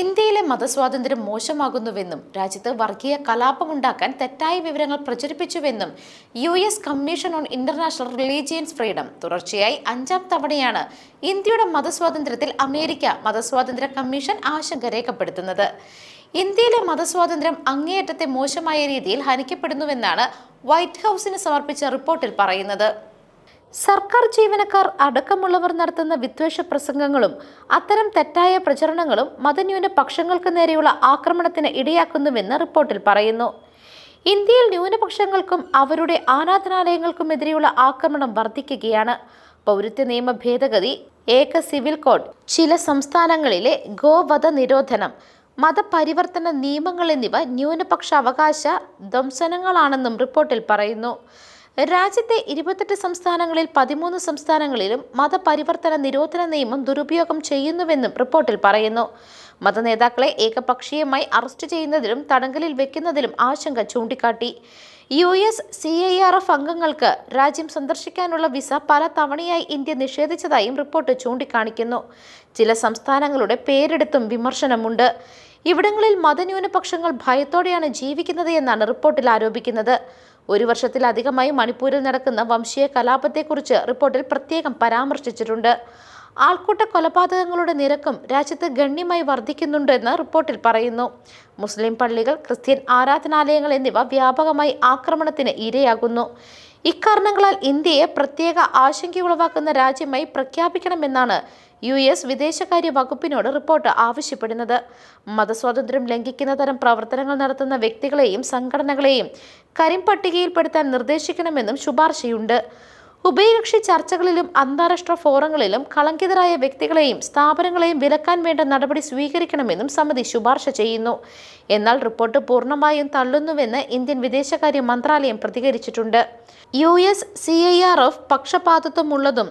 ഇന്ത്യയിലെ മതസ്വാതന്ത്ര്യം മോശമാകുന്നുവെന്നും രാജ്യത്ത് വർഗീയ കലാപമുണ്ടാക്കാൻ തെറ്റായ വിവരങ്ങൾ പ്രചരിപ്പിച്ചുവെന്നും U S commission on international religions freedom തുടർച്ചയായി അഞ്ചാം തവണയാണ് ഇന്ത്യയുടെ മതസ്വാതന്ത്ര്യത്തിൽ അമേരിക്ക മതസ്വാതന്ത്ര്യ കമ്മീഷൻ ആശങ്ക രേഖപ്പെടുത്തുന്നത് ഇന്ത്യയിലെ മതസ്വാതന്ത്ര്യം അങ്ങേയറ്റത്തെ മോശമായ രീതിയിൽ ഹനിക്കപ്പെടുന്നുവെന്നാണ് വൈറ്റ് ഹൗസിന് സമർപ്പിച്ച റിപ്പോർട്ടിൽ പറയുന്നത് സർക്കാർ ജീവനക്കാർ അടക്കമുള്ളവർ നടത്തുന്ന വിദ്വേഷ പ്രസംഗങ്ങളും അത്തരം തെറ്റായ പ്രചരണങ്ങളും മതന്യൂനപക്ഷങ്ങൾക്ക് നേരെയുള്ള ആക്രമണത്തിന് ഇടയാക്കുന്നുവെന്ന് റിപ്പോർട്ടിൽ പറയുന്നു ഇന്ത്യയിൽ ന്യൂനപക്ഷങ്ങൾക്കും അവരുടെ ആരാധനാലയങ്ങൾക്കും എതിരെയുള്ള ആക്രമണം വർദ്ധിക്കുകയാണ് പൗരത്വ നിയമ ഭേദഗതി ഏക സിവിൽ കോഡ് ചില സംസ്ഥാനങ്ങളിലെ ഗോവധ നിരോധനം മതപരിവർത്തന നിയമങ്ങൾ എന്നിവ ന്യൂനപക്ഷ അവകാശ ധ്വംസനങ്ങളാണെന്നും റിപ്പോർട്ടിൽ പറയുന്നു രാജ്യത്തെ ഇരുപത്തെട്ട് സംസ്ഥാനങ്ങളിൽ പതിമൂന്ന് സംസ്ഥാനങ്ങളിലും മതപരിവർത്തന നിരോധന നിയമം ദുരുപയോഗം ചെയ്യുന്നുവെന്നും റിപ്പോർട്ടിൽ പറയുന്നു മതനേതാക്കളെ ഏകപക്ഷീയമായി അറസ്റ്റ് ചെയ്യുന്നതിലും തടങ്കലിൽ വെക്കുന്നതിലും ആശങ്ക ചൂണ്ടിക്കാട്ടി U S C I R F അംഗങ്ങൾക്ക് രാജ്യം സന്ദർശിക്കാനുള്ള വിസ പല തവണയായി ഇന്ത്യ നിഷേധിച്ചതായും റിപ്പോർട്ട് ചൂണ്ടിക്കാണിക്കുന്നു ചില സംസ്ഥാനങ്ങളുടെ പേരെടുത്തും വിമർശനമുണ്ട് ഇവിടങ്ങളിൽ മതന്യൂനപക്ഷങ്ങൾ ഭയത്തോടെയാണ് ജീവിക്കുന്നത് എന്നാണ് റിപ്പോർട്ടിൽ ആരോപിക്കുന്നത് ഒരു വർഷത്തിലധികമായി മണിപ്പൂരിൽ നടക്കുന്ന വംശീയ കലാപത്തെക്കുറിച്ച് റിപ്പോർട്ടിൽ പ്രത്യേകം പരാമർശിച്ചിട്ടുണ്ട് ആൾക്കൂട്ട കൊലപാതകങ്ങളുടെ നിരക്കും രാജ്യത്ത് ഗണ്യമായി വർദ്ധിക്കുന്നുണ്ടെന്ന് റിപ്പോർട്ടിൽ പറയുന്നു മുസ്ലിം പള്ളികൾ ക്രിസ്ത്യൻ ആരാധനാലയങ്ങൾ എന്നിവ വ്യാപകമായി ആക്രമണത്തിന് ഇരയാകുന്നു ഇക്കാരണങ്ങളാൽ ഇന്ത്യയെ പ്രത്യേക ഉളവാക്കുന്ന രാജ്യമായി പ്രഖ്യാപിക്കണമെന്നാണ് യു എസ് വിദേശകാര്യ വകുപ്പിനോട് റിപ്പോർട്ട് ആവശ്യപ്പെടുന്നത് മതസ്വാതന്ത്ര്യം ലംഘിക്കുന്ന തരം പ്രവർത്തനങ്ങൾ നടത്തുന്ന വ്യക്തികളെയും സംഘടനകളെയും കരിമ്പട്ടികയിൽപ്പെടുത്താൻ നിർദ്ദേശിക്കണമെന്നും ശുപാർശയുണ്ട് ഉഭയകക്ഷി ചർച്ചകളിലും അന്താരാഷ്ട്ര ഫോറങ്ങളിലും കളങ്കിതരായ വ്യക്തികളെയും സ്ഥാപനങ്ങളെയും വിലക്കാൻ വേണ്ട നടപടി സ്വീകരിക്കണമെന്നും സമിതി ശുപാർശ ചെയ്യുന്നു എന്നാൽ റിപ്പോർട്ട് പൂർണ്ണമായും തള്ളുന്നുവെന്ന് ഇന്ത്യൻ വിദേശകാര്യ മന്ത്രാലയം പ്രതികരിച്ചിട്ടുണ്ട് U S C I R F പക്ഷപാതത്വമുള്ളതും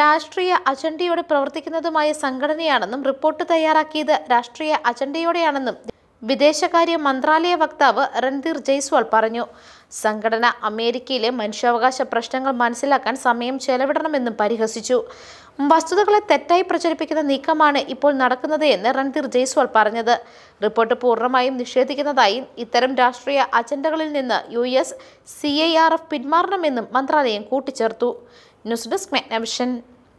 രാഷ്ട്രീയ അജണ്ടയോടെ പ്രവർത്തിക്കുന്നതുമായ സംഘടനയാണെന്നും റിപ്പോർട്ട് തയ്യാറാക്കിയത് രാഷ്ട്രീയ അജണ്ടയോടെയാണെന്നും വിദേശകാര്യ മന്ത്രാലയ വക്താവ് രൺധീർ ജയ്സ്വാൾ പറഞ്ഞു സംഘടന അമേരിക്കയിലെ മനുഷ്യാവകാശ പ്രശ്നങ്ങൾ മനസ്സിലാക്കാൻ സമയം ചെലവിടണമെന്നും പരിഹസിച്ചു വസ്തുതകളെ തെറ്റായി പ്രചരിപ്പിക്കുന്ന നീക്കമാണ് ഇപ്പോൾ നടക്കുന്നത് എന്ന് രൺധീർ ജയ്സ്വാൾ പറഞ്ഞത് റിപ്പോർട്ട് പൂർണ്ണമായും നിഷേധിക്കുന്നതായും ഇത്തരം രാഷ്ട്രീയ അജണ്ടകളിൽ നിന്ന് U S C I R F പിന്മാറണമെന്നും മന്ത്രാലയം കൂട്ടിച്ചേർത്തു ന്യൂസ് ഡെസ്ക് മെഗ്നവിഷൻ